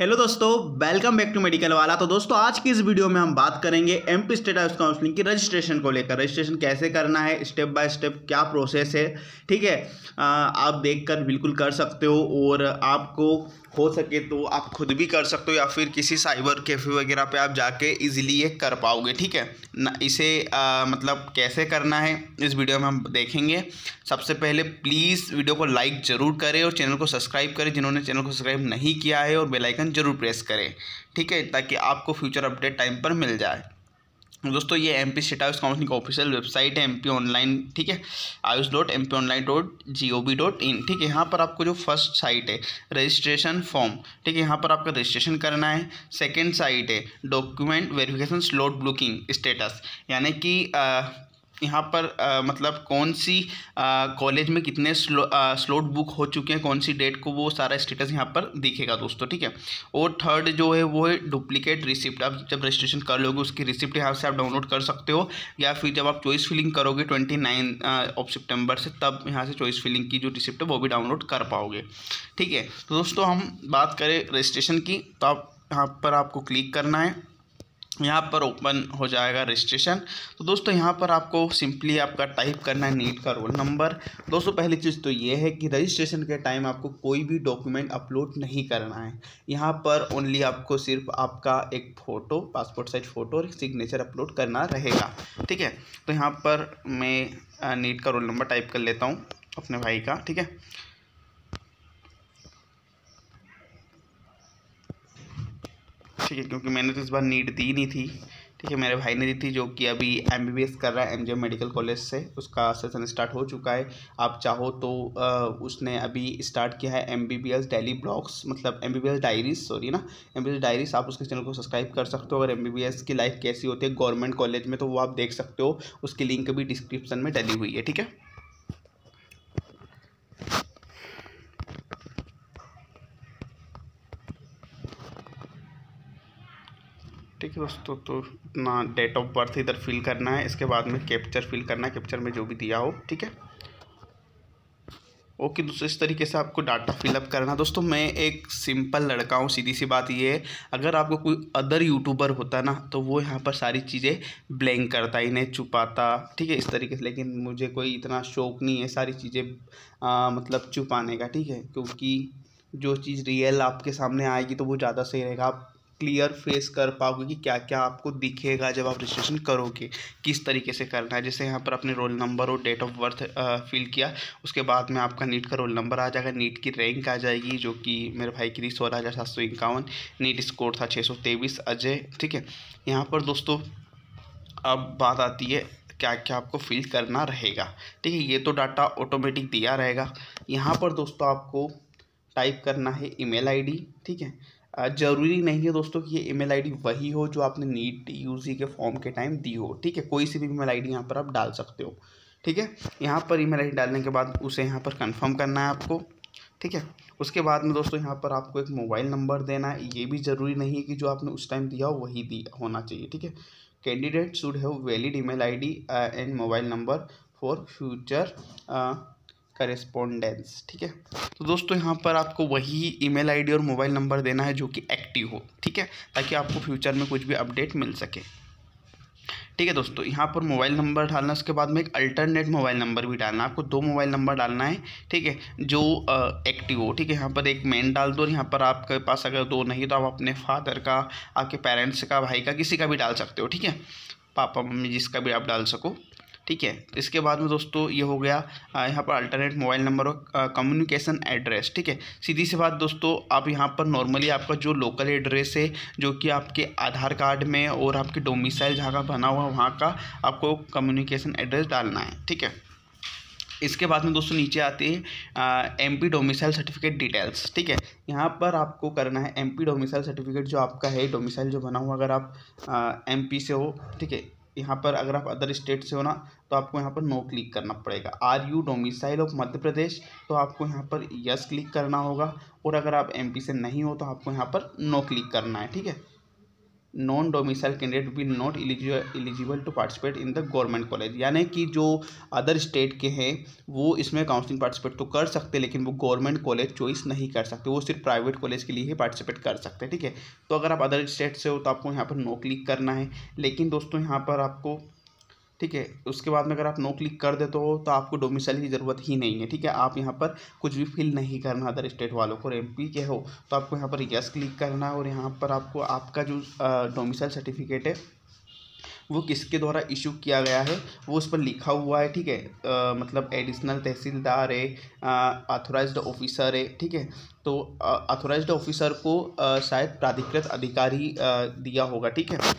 hello दोस्तों welcome back to medical वाला तो दोस्तों आज की इस वीडियो में हम बात करेंगे M P state house counselling की रजिस्ट्रेशन को लेकर रजिस्ट्रेशन कैसे करना है स्टेप बाय स्टेप क्या प्रोसेस है ठीक है आप देखकर बिल्कुल कर सकते हो और आपको हो सके तो आप खुद भी कर सकते हो या फिर किसी साइबर कैफ़े वगैरह पे आप जाके इजीली ये कर पाओगे ठीक है ना इसे आ, मतलब कैसे करना है इस वीडियो में हम देखेंगे सबसे पहले प्लीज़ वीडियो को लाइक ज़रूर करें और चैनल को सब्सक्राइब करें जिन्होंने चैनल को सब्सक्राइब नहीं किया है और बेलाइकन ज़रूर प्रेस करें ठीक है ताकि आपको फ्यूचर अपडेट टाइम पर मिल जाए दोस्तों ये M P state house council का ऑफिशियल वेबसाइट है एम पी ऑनलाइन ठीक है Ayush dot M P online dot G O B dot in ठीक है यहाँ पर आपको जो फर्स्ट साइट है रजिस्ट्रेशन फॉर्म ठीक है यहाँ पर आपका रजिस्ट्रेशन करना है सेकेंड साइट है document verification slot booking status यानी कि यहाँ पर आ, मतलब कौन सी कॉलेज में कितने स्लो, आ, स्लोट बुक हो चुके हैं कौन सी डेट को वो सारा स्टेटस यहाँ पर दिखेगा दोस्तों ठीक है और थर्ड जो है वो है डुप्लीकेट रिसिप्ट आप जब रजिस्ट्रेशन कर लोगे उसकी रिसिप्ट यहाँ से आप डाउनलोड कर सकते हो या फिर जब आप चॉइस फिलिंग करोगे ट्वेंटी नाइन ऑफ सितंबर से तब यहाँ से चॉइस फिलिंग की जो रिसिप्ट है वो भी डाउनलोड कर पाओगे ठीक है तो दोस्तों हम बात करें रजिस्ट्रेशन की तो आप यहाँ पर आपको क्लिक करना है यहाँ पर ओपन हो जाएगा रजिस्ट्रेशन तो दोस्तों यहाँ पर आपको सिंपली आपका टाइप करना है नीट का रोल नंबर दोस्तों पहली चीज़ तो ये है कि रजिस्ट्रेशन के टाइम आपको कोई भी डॉक्यूमेंट अपलोड नहीं करना है यहाँ पर ओनली आपको सिर्फ आपका एक फ़ोटो पासपोर्ट साइज फ़ोटो और सिग्नेचर अपलोड करना रहेगा ठीक है तो यहाँ पर मैं नीट uh, का रोल नंबर टाइप कर लेता हूँ अपने भाई का ठीक है ठीक है क्योंकि मैंने तो इस बार नीट दी नहीं थी ठीक है मेरे भाई ने दी थी जो कि अभी एम बी बी एस कर रहा है एम मेडिकल कॉलेज से उसका सेशन स्टार्ट हो चुका है आप चाहो तो आ, उसने अभी स्टार्ट किया है M B B S daily blogs मतलब M B B S diaries sorry ना M B B S diaries आप उसके चैनल को सब्सक्राइब कर सकते हो अगर एम बी बी एस की लाइफ कैसी होती है गवर्नमेंट कॉलेज में तो वो आप देख सकते हो उसकी लिंक भी डिस्क्रिप्शन में डली हुई है ठीक है ठीक है दोस्तों तो अपना डेट ऑफ बर्थ इधर फिल करना है इसके बाद में कैप्चर फिल करना है कैप्चर में जो भी दिया हो ठीक है ओके दोस्तों इस तरीके से आपको डाटा फिलअप करना दोस्तों मैं एक सिंपल लड़का हूँ सीधी सी बात ये है अगर आपको कोई अदर यूट्यूबर होता ना तो वो यहाँ पर सारी चीज़ें ब्लैंक करता इन्हें छुपाता ठीक है इस तरीके से लेकिन मुझे कोई इतना शौक नहीं है सारी चीज़ें मतलब छुपाने का ठीक है क्योंकि जो चीज़ रियल आपके सामने आएगी तो वो ज़्यादा सही रहेगा आप क्लियर फेस कर पाओगे कि क्या क्या आपको दिखेगा जब आप रजिस्ट्रेशन करोगे किस तरीके से करना है जैसे यहाँ पर अपने रोल नंबर और डेट ऑफ बर्थ फिल किया उसके बाद में आपका नीट का रोल नंबर आ जाएगा नीट की रैंक आ जाएगी जो कि मेरे भाई की थी सोलह हज़ार सात सौ इक्यावन नीट स्कोर था छः सौ तेईस अजय ठीक है यहाँ पर दोस्तों अब बात आती है क्या क्या आपको फिल करना रहेगा ठीक है ये तो डाटा ऑटोमेटिक दिया रहेगा यहाँ पर दोस्तों आपको टाइप करना है ईमेल आईडी ठीक है ज़रूरी नहीं है दोस्तों कि ये ईमेल आईडी वही हो जो आपने नीट यूजी के फॉर्म के टाइम दी हो ठीक है कोई सी भी ईमेल आईडी यहाँ पर आप डाल सकते हो ठीक है यहाँ पर ईमेल आईडी डालने के बाद उसे यहाँ पर कंफर्म करना है आपको ठीक है उसके बाद में दोस्तों यहाँ पर आपको एक मोबाइल नंबर देना है ये भी ज़रूरी नहीं है कि जो आपने उस टाइम दिया हो वही दिया होना चाहिए ठीक है candidate should have valid E ID and mobile number for future correspondence ठीक है तो दोस्तों यहाँ पर आपको वही ईमेल आईडी और मोबाइल नंबर देना है जो कि एक्टिव हो ठीक है ताकि आपको फ्यूचर में कुछ भी अपडेट मिल सके ठीक है दोस्तों यहाँ पर मोबाइल नंबर डालना उसके बाद में एक अल्टरनेट मोबाइल नंबर भी डालना आपको दो मोबाइल नंबर डालना है ठीक है जो एक्टिव हो ठीक है यहाँ पर एक मेन डाल दो और यहाँ पर आपके पास अगर दो नहीं तो आप अपने फादर का आपके पेरेंट्स का भाई का किसी का भी डाल सकते हो ठीक है पापा मम्मी जिसका भी आप डाल सको ठीक है तो इसके बाद में दोस्तों ये हो गया यहाँ पर अल्टरनेट मोबाइल नंबर और कम्युनिकेशन एड्रेस ठीक है सीधी सी बात दोस्तों आप यहाँ पर नॉर्मली आपका जो लोकल एड्रेस है जो कि आपके आधार कार्ड में और आपके डोमिसाइल जहाँ का बना हुआ वहाँ का आपको कम्युनिकेशन एड्रेस डालना है ठीक है इसके बाद में दोस्तों नीचे आते हैं M P domicile certificate details ठीक है यहाँ पर आपको करना है एम पी डोमिसाइल सर्टिफिकेट जो आपका है डोमिसाइल जो बना हुआ अगर आप एम पी से हो ठीक है यहाँ पर अगर आप अदर स्टेट से हो ना तो आपको यहाँ पर नो क्लिक करना पड़ेगा are you domicile of Madhya Pradesh तो आपको यहाँ पर यस क्लिक करना होगा और अगर आप एमपी से नहीं हो तो आपको यहाँ पर नो क्लिक करना है ठीक है non domicile candidate will not eligible to participate in the government college यानी कि जो अदर स्टेट के हैं वो इसमें काउंसलिंग पार्टिसिपेट तो कर सकते हैं लेकिन वो गवर्नमेंट कॉलेज चॉइस नहीं कर सकते वो सिर्फ प्राइवेट कॉलेज के लिए ही पार्टिसिपेट कर सकते हैं ठीक है तो अगर आप अदर स्टेट से हो तो आपको यहाँ पर नो क्लिक करना है लेकिन दोस्तों यहाँ पर आपको ठीक है उसके बाद में अगर आप नो क्लिक कर देते हो तो आपको डोमिसाइल की ज़रूरत ही नहीं है ठीक है आप यहाँ पर कुछ भी फिल नहीं करना अदर स्टेट वालों को एम पी के हो तो आपको यहाँ पर यस क्लिक करना है और यहाँ पर आपको आपका जो डोमिसाइल सर्टिफिकेट है वो किसके द्वारा इशू किया गया है वो उस पर लिखा हुआ है ठीक है मतलब एडिशनल तहसीलदार है ऑथोराइज्ड ऑफिसर है ठीक है तो अथोराइज ऑफिसर को शायद प्राधिकृत अधिकारी दिया होगा ठीक है आ,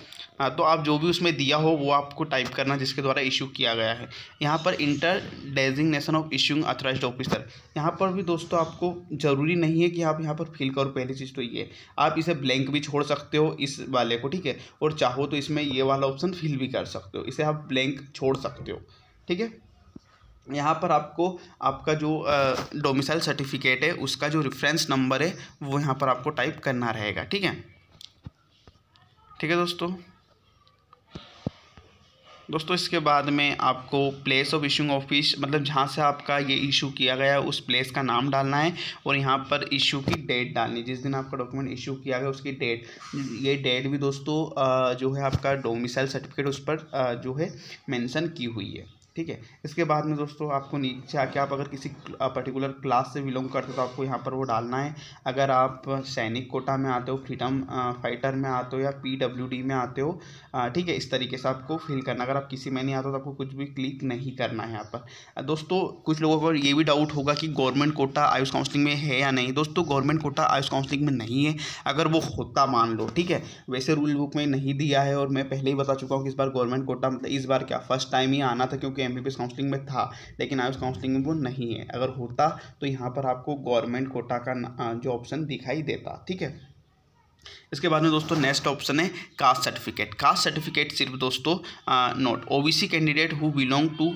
हाँ, तो आप जो भी उसमें दिया हो वो आपको टाइप करना जिसके द्वारा इशू किया गया है यहाँ पर enter designation of issuing authorise officer यहाँ पर भी दोस्तों आपको ज़रूरी नहीं है कि आप यहाँ पर फिल करो पहली चीज़ तो ये आप इसे ब्लैंक भी छोड़ सकते हो इस वाले को ठीक है और चाहो तो इसमें ये वाला ऑप्शन फिल भी कर सकते हो इसे आप ब्लैंक छोड़ सकते हो ठीक है यहाँ पर आपको आपका जो डोमिसाइल सर्टिफिकेट है उसका जो रेफरेंस नंबर है वो यहाँ पर आपको टाइप करना रहेगा ठीक है ठीक है दोस्तों दोस्तों इसके बाद में आपको प्लेस ऑफ इशूंग ऑफिस मतलब जहाँ से आपका ये इशू किया गया है उस प्लेस का नाम डालना है और यहाँ पर इशू की डेट डालनी जिस दिन आपका डॉक्यूमेंट इशू किया गया उसकी डेट ये डेट भी दोस्तों जो है आपका डोमिसाइल सर्टिफिकेट उस पर जो है मेंशन की हुई है ठीक है इसके बाद में दोस्तों आपको नीचे आके आप अगर किसी पर्टिकुलर क्लास से बिलोंग करते हो तो आपको यहाँ पर वो डालना है अगर आप सैनिक कोटा में आते हो फ्रीडम फाइटर में आते हो या पीडब्ल्यूडी में आते हो ठीक है इस तरीके से आपको फिल करना अगर आप किसी में नहीं आते हो तो आपको कुछ भी क्लिक नहीं करना है यहाँ पर दोस्तों कुछ लोगों को ये भी डाउट होगा कि गवर्नमेंट कोटा आयुष काउंसलिंग में है या नहीं दोस्तों गवर्नमेंट कोटा आयुष काउंसलिंग में नहीं है अगर वो होता मान लो ठीक है वैसे रूल बुक में नहीं दिया है और मैं पहले ही बता चुका हूँ कि इस बार गवर्नमेंट कोटा मतलब इस बार क्या फर्स्ट टाइम ही आना था क्योंकि आपके एम काउंसलिंग में था लेकिन आयुष काउंसलिंग में वो नहीं है अगर होता तो यहाँ पर आपको गवर्नमेंट कोटा का जो ऑप्शन दिखाई देता ठीक है इसके बाद में दोस्तों नेक्स्ट ऑप्शन है कास्ट सर्टिफिकेट कास्ट सर्टिफिकेट सिर्फ दोस्तों not OBC candidate who belong to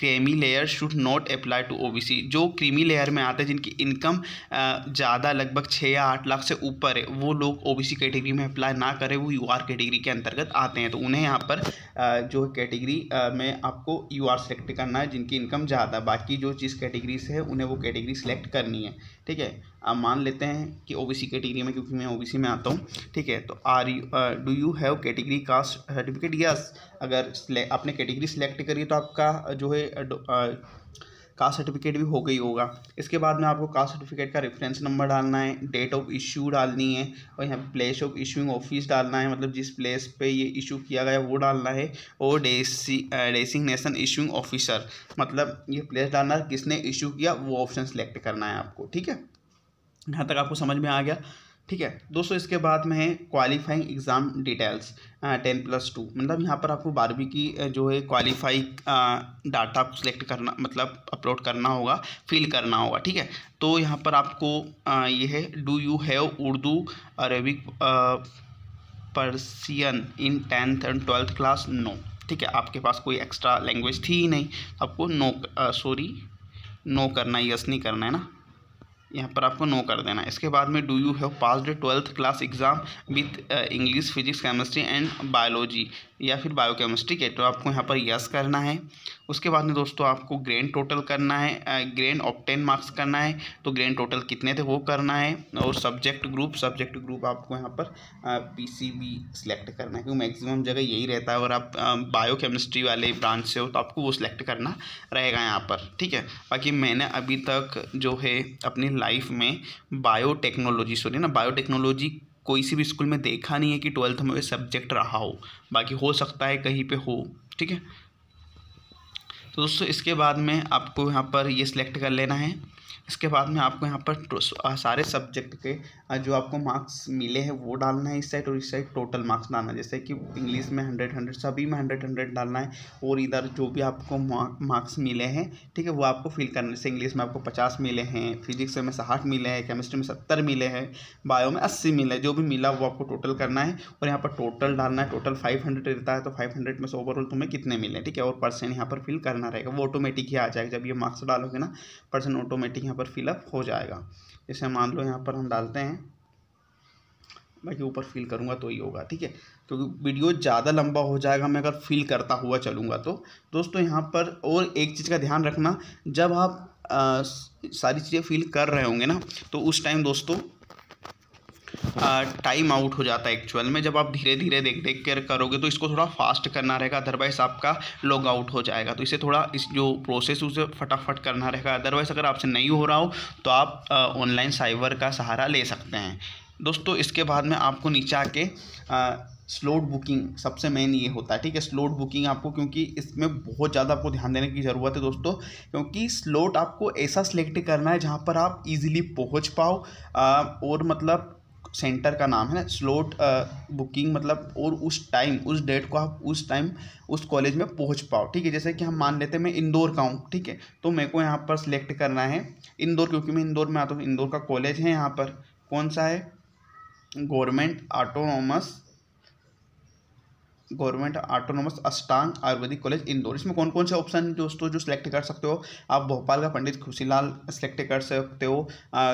creamy layer should not apply to OBC जो क्रीमी लेयर में आते हैं जिनकी इनकम ज़्यादा लगभग छः या आठ लाख से ऊपर है वो लोग ओबीसी कैटेगरी में अप्लाई ना करें वो यू आर कैटेगरी के अंतर्गत आते हैं तो उन्हें यहाँ पर जो कैटेगरी में आपको यू आर सेलेक्ट करना है जिनकी इनकम ज़्यादा बाकी जो जिस कैटेगरी से है उन्हें वो कैटेगरी सेलेक्ट करनी है ठीक है आप मान लेते हैं कि ओबीसी कैटेगरी में क्योंकि मैं ओबीसी में आता हूँ ठीक है तो are you do you have category caste certificate yes अगर आपने कैटेगरी सिलेक्ट करी तो आपका uh, जो है कास्ट uh, सर्टिफिकेट uh, भी हो गई होगा इसके बाद में आपको कास्ट सर्टिफिकेट का रेफरेंस नंबर डालना है डेट ऑफ इशू डालनी है और यहाँ प्लेस ऑफ इशूइंग ऑफिस डालना है मतलब जिस प्लेस पे ये इशू किया गया वो डालना है और डेसी डेसिग्नेशन इशूइंग ऑफिसर मतलब ये प्लेस डालना है किसने इशू किया वो ऑप्शन सेलेक्ट करना है आपको ठीक है यहाँ तक आपको समझ में आ गया ठीक है दोस्तों इसके बाद में है qualifying exam details ten plus two मतलब यहाँ पर आपको बारहवीं की जो है क्वालिफाई डाटा आपको सिलेक्ट करना मतलब अपलोड करना होगा फिल करना होगा ठीक है तो यहाँ पर आपको आ, ये है do you have Urdu Arabic Persian in tenth and twelfth class no ठीक है आपके पास कोई एक्स्ट्रा लैंग्वेज थी ही नहीं आपको नो सॉरी नो करना यस नहीं करना है ना यहाँ पर आपको नो कर देना है इसके बाद में do you have pass twelfth class exam with English physics chemistry and biology या फिर बायोकेमिस्ट्री के तो आपको यहाँ पर यस करना है उसके बाद में दोस्तों आपको ग्रैंड टोटल करना है ग्रैंड ऑप्टेन मार्क्स करना है तो ग्रैंड टोटल कितने थे वो करना है और सब्जेक्ट ग्रुप सब्जेक्ट ग्रुप आपको यहाँ पर पी सी बी सिलेक्ट करना है क्योंकि मैक्सिमम जगह यही रहता है अगर आप बायो केमिस्ट्री वाले ब्रांच से हो तो आपको वो सिलेक्ट करना रहेगा यहाँ पर ठीक है बाकी मैंने अभी तक जो है अपनी लाइफ में बायोटेक्नोलॉजी सॉरी ना बायोटेक्नोलॉजी कोई सी भी स्कूल में देखा नहीं है कि ट्वेल्थ में सब्जेक्ट रहा हो बाकी हो सकता है कहीं पे हो ठीक है तो दोस्तों इसके बाद में आपको यहाँ पर ये सिलेक्ट कर लेना है इसके बाद में आपको यहाँ पर सारे सब्जेक्ट के जो आपको मार्क्स मिले हैं वो डालना है इस साइड और इस साइड टोटल मार्क्स डालना है जैसे कि इंग्लिश में हंड्रेड हंड्रेड सभी में हंड्रेड हंड्रेड डालना है और इधर जो भी आपको मार्क्स मिले हैं ठीक है वो आपको फिल करना जैसे इंग्लिश में आपको पचास मिले हैं फिजिक्स में साठ मिले हैं केमिस्ट्री में सत्तर मिले हैं बायो में अस्सी मिले जो भी मिला वो आपको टोटल करना है और यहाँ पर टोटल डालना है टोटल फाइव हंड्रेड रहता है तो फाइव हंड्रेड में से ओवरऑल तुम्हें कितने मिले ठीक है और पर्सेंट यहाँ पर फिल करना रहेगा वो ऑटोमेटिक ही आ जाएगा जब ये मार्क्स डालोगे ना पर्सेंट ऑटोमेटिक ऑटोमेटिक यहाँ पर फिलअप हो जाएगा जैसे मान लो यहाँ पर हम डालते हैं ये ऊपर फिल करूँगा तो ही होगा ठीक है क्योंकि वीडियो ज़्यादा लंबा हो जाएगा मैं अगर फिल करता हुआ चलूँगा तो दोस्तों यहाँ पर और एक चीज़ का ध्यान रखना जब आप आ, सारी चीज़ें फिल कर रहे होंगे ना तो उस टाइम दोस्तों टाइम आउट हो जाता है एक्चुअल में जब आप धीरे धीरे देख देख कर करोगे तो इसको थोड़ा फास्ट करना रहेगा अदरवाइज आपका लॉग आउट हो जाएगा तो इसे थोड़ा इस जो प्रोसेस उसे फटाफट करना रहेगा अदरवाइज अगर आपसे नहीं हो रहा हो तो आप ऑनलाइन साइबर का सहारा ले सकते हैं दोस्तों इसके बाद में आपको नीचे आके स्लोट बुकिंग सबसे मेन ये होता है ठीक है स्लोट बुकिंग आपको क्योंकि इसमें बहुत ज़्यादा आपको ध्यान देने की ज़रूरत है दोस्तों क्योंकि स्लोट आपको ऐसा सिलेक्ट करना है जहाँ पर आप इजीली पहुँच पाओ और मतलब सेंटर का नाम है ना स्लोट बुकिंग मतलब और उस टाइम उस डेट को आप उस टाइम उस कॉलेज में पहुंच पाओ ठीक है जैसे कि हम मान लेते हैं मैं इंदौर का हूँ ठीक है तो मेरे को यहाँ पर सिलेक्ट करना है इंदौर क्योंकि मैं इंदौर में आता हूँ इंदौर का कॉलेज है यहाँ पर कौन सा है गवर्नमेंट ऑटोनोमस गवर्नमेंट ऑटोनोमस अष्टांग आयुर्वेदिक कॉलेज इंदौर इसमें कौन कौन से ऑप्शन दोस्तों जो सिलेक्ट कर सकते हो आप भोपाल का पंडित खुशीलाल सिलेक्ट कर सकते हो आ,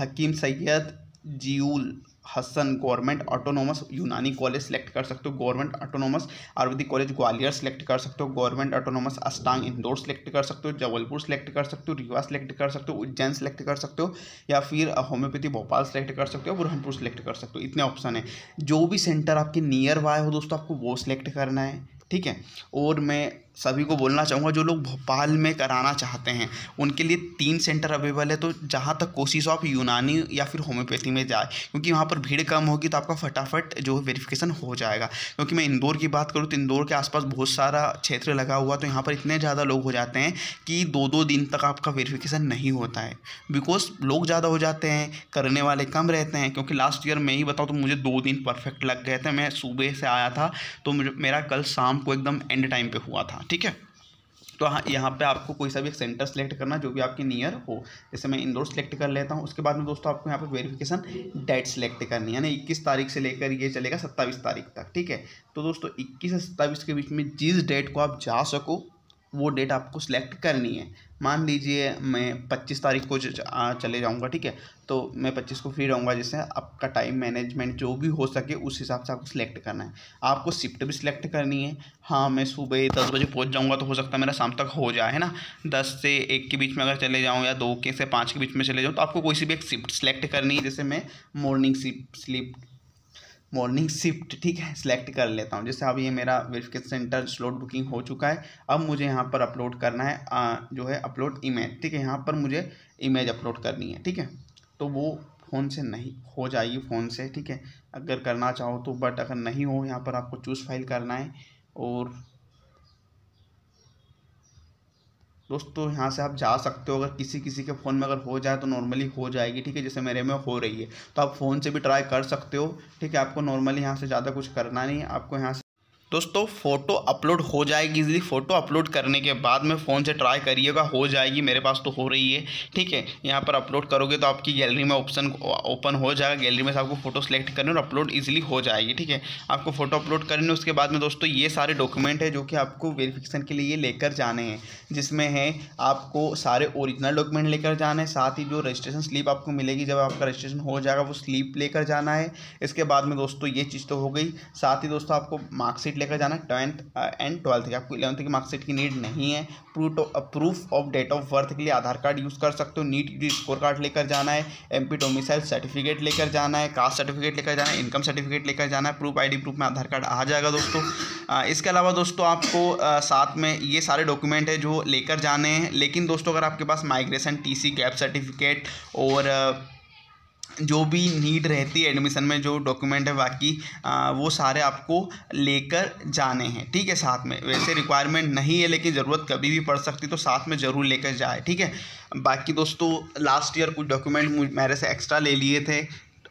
Hakim Syed Ziaul Hasan government autonomous Unani college select कर सकते हो government autonomous Ayurvedic college Gwalior select कर सकते हो government autonomous Ashtang Indore select कर सकते हो जबलपुर सेलेक्ट कर सकते हो रीवा सेलेक्ट कर सकते हो उज्जैन सेलेक्ट कर सकते हो या फिर होम्योपैथी भोपाल सेलेक्ट कर सकते हो बुरहानपुर सेलेक्ट कर सकते हो इतने ऑप्शन है जो भी सेंटर आपके नियर बाय हो दोस्तों आपको वो सिलेक्ट करना है ठीक है और मैं सभी को बोलना चाहूँगा जो लोग भोपाल में कराना चाहते हैं उनके लिए तीन सेंटर अवेलेबल है तो जहाँ तक कोशिश हो आप यूनानी या फिर होम्योपैथी में जाए क्योंकि वहाँ पर भीड़ कम होगी तो आपका फटाफट जो है वेरीफिकेशन हो जाएगा क्योंकि मैं इंदौर की बात करूँ तो इंदौर के आसपास बहुत सारा क्षेत्र लगा हुआ तो यहाँ पर इतने ज़्यादा लोग हो जाते हैं कि दो दो दिन तक आपका वेरीफिकेशन नहीं होता है बिकॉज लोग ज़्यादा हो जाते हैं करने वाले कम रहते हैं क्योंकि लास्ट ईयर मैं ही बताऊँ तो मुझे दो दिन परफेक्ट लग गए थे मैं सुबह से आया था तो मेरा कल शाम को एकदम एंड टाइम पर हुआ था ठीक है तो हाँ यहाँ पे आपको कोई सा भी एक सेंटर सेलेक्ट करना जो भी आपके नियर हो जैसे मैं इंदौर सेलेक्ट कर लेता हूँ उसके बाद में दोस्तों आपको यहाँ पे वेरिफिकेशन डेट सेलेक्ट करनी है यानी इक्कीस तारीख से लेकर ये चलेगा सत्ताईस तारीख तक ठीक है तो दोस्तों इक्कीस से सत्ताईस के बीच में जिस डेट को आप जा सको वो डेट आपको सिलेक्ट करनी है मान लीजिए मैं पच्चीस तारीख को चले जाऊँगा ठीक है तो मैं पच्चीस को फ्री रहूँगा जैसे आपका टाइम मैनेजमेंट जो भी हो सके उस हिसाब से आपको सिलेक्ट करना है आपको शिफ्ट भी सिलेक्ट करनी है हाँ मैं सुबह दस बजे पहुँच जाऊँगा तो हो सकता है मेरा शाम तक हो जाए है ना दस से एक के बीच में अगर चले जाऊँ या दो के से पाँच के बीच में चले जाऊँ तो आपको कोई सी भी एक शिफ्ट सिलेक्ट करनी है जैसे मैं morning shift slip morning shift ठीक है सिलेक्ट कर लेता हूँ जैसे अब ये मेरा वेरिफिकेशन सेंटर स्लॉट बुकिंग हो चुका है अब मुझे यहाँ पर अपलोड करना है आ, जो है अपलोड इमेज ठीक है यहाँ पर मुझे इमेज अपलोड करनी है ठीक है तो वो फ़ोन से नहीं हो जाएगी फ़ोन से ठीक है अगर करना चाहो तो बट अगर नहीं हो यहाँ पर आपको चूज़ फाइल करना है और दोस्तों यहाँ से आप जा सकते हो अगर किसी किसी के फ़ोन में अगर हो जाए तो नॉर्मली हो जाएगी ठीक है जैसे मेरे में हो रही है तो आप फ़ोन से भी ट्राई कर सकते हो ठीक है आपको नॉर्मली यहाँ से ज़्यादा कुछ करना नहीं आपको यहाँ से दोस्तों फ़ोटो अपलोड हो जाएगी इजली फ़ोटो अपलोड करने के बाद में फ़ोन से ट्राई करिएगा हो जाएगी मेरे पास तो हो रही है ठीक है यहाँ पर अपलोड करोगे तो आपकी गैलरी में ऑप्शन ओपन हो जाएगा गैलरी में से आपको फ़ोटो सेलेक्ट करनी और अपलोड ईजिली हो जाएगी ठीक है आपको फ़ोटो अपलोड करनी उसके बाद में दोस्तों ये सारे डॉक्यूमेंट है जो कि आपको वेरीफिकेशन के लिए लेकर जाने हैं जिसमें है आपको सारे ओरिजिनल डॉक्यूमेंट लेकर जाना है साथ ही जो रजिस्ट्रेशन स्लिप आपको मिलेगी जब आपका रजिस्ट्रेशन हो जाएगा वो स्लिप लेकर जाना है इसके बाद में दोस्तों ये चीज़ तो हो गई साथ ही दोस्तों आपको मार्कशीट लेकर जाना टेंथ एंड ट्वेल्थ के आपको इलेवंथ की मार्कशीट की नीड नहीं है proof proof of date of birth के लिए आधार कार्ड यूज़ कर सकते हो नीट स्कोर कार्ड लेकर जाना है एम पी डोमिसाइल सर्टिफिकेट लेकर जाना है कास्ट सर्टिफिकेट लेकर जाना है इनकम सर्टिफिकेट लेकर जाना है प्रूफ आई प्रूफ में आधार कार्ड आ जाएगा दोस्तों uh, इसके अलावा दोस्तों आपको uh, साथ में ये सारे डॉक्यूमेंट है जो लेकर जाने हैं लेकिन दोस्तों अगर आपके पास माइग्रेशन टी गैप सर्टिफिकेट और uh, जो भी नीड रहती है एडमिशन में जो डॉक्यूमेंट है बाकी वो सारे आपको लेकर जाने हैं ठीक है साथ में वैसे रिक्वायरमेंट नहीं है लेकिन ज़रूरत कभी भी पड़ सकती तो साथ में ज़रूर लेकर जाए ठीक है बाकी दोस्तों लास्ट ईयर कुछ डॉक्यूमेंट मेरे से एक्स्ट्रा ले लिए थे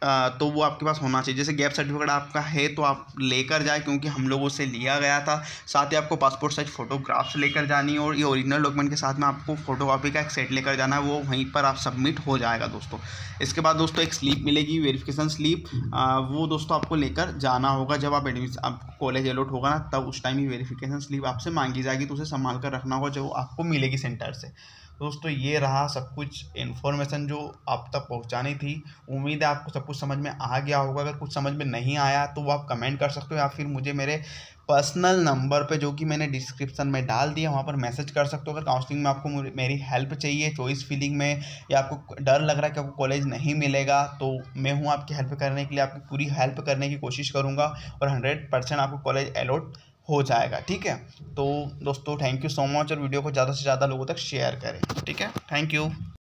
तो वो आपके पास होना चाहिए जैसे गैप सर्टिफिकेट आपका है तो आप लेकर जाए क्योंकि हम लोगों से लिया गया था साथ ही आपको पासपोर्ट साइज फ़ोटोग्राफ्स लेकर जानी और ये ओरिजिनल डॉक्यूमेंट के साथ में आपको फोटो का एक सेट लेकर जाना है वो वहीं पर आप सबमिट हो जाएगा दोस्तों इसके बाद दोस्तों एक स्लीप मिलेगी वेरीफ़िकेशन स्लीप वो दोस्तों आपको लेकर जाना होगा जब आप एडमिशन आपको कॉलेज अलॉट होगा ना तब उस टाइम ही वेरीफिकेशन स्लीप आपसे मांगी जाएगी तो उसे संभाल कर रखना होगा जो आपको मिलेगी सेंटर से दोस्तों ये रहा सब कुछ इन्फॉर्मेशन जो आप तक पहुंचानी थी उम्मीद है आपको सब कुछ समझ में आ गया होगा अगर कुछ समझ में नहीं आया तो वो आप कमेंट कर सकते हो या फिर मुझे मेरे पर्सनल नंबर पे जो कि मैंने डिस्क्रिप्शन में डाल दिया वहाँ पर मैसेज कर सकते हो अगर काउंसलिंग में आपको मेरी हेल्प चाहिए चॉइस फीलिंग में या आपको डर लग रहा है कि आपको कॉलेज नहीं मिलेगा तो मैं हूँ आपकी हेल्प करने के लिए आपकी पूरी हेल्प करने की कोशिश करूँगा और हंड्रेड परसेंट आपको कॉलेज अलॉट हो जाएगा ठीक है तो दोस्तों थैंक यू सो मच और वीडियो को ज़्यादा से ज़्यादा लोगों तक शेयर करें ठीक है थैंक यू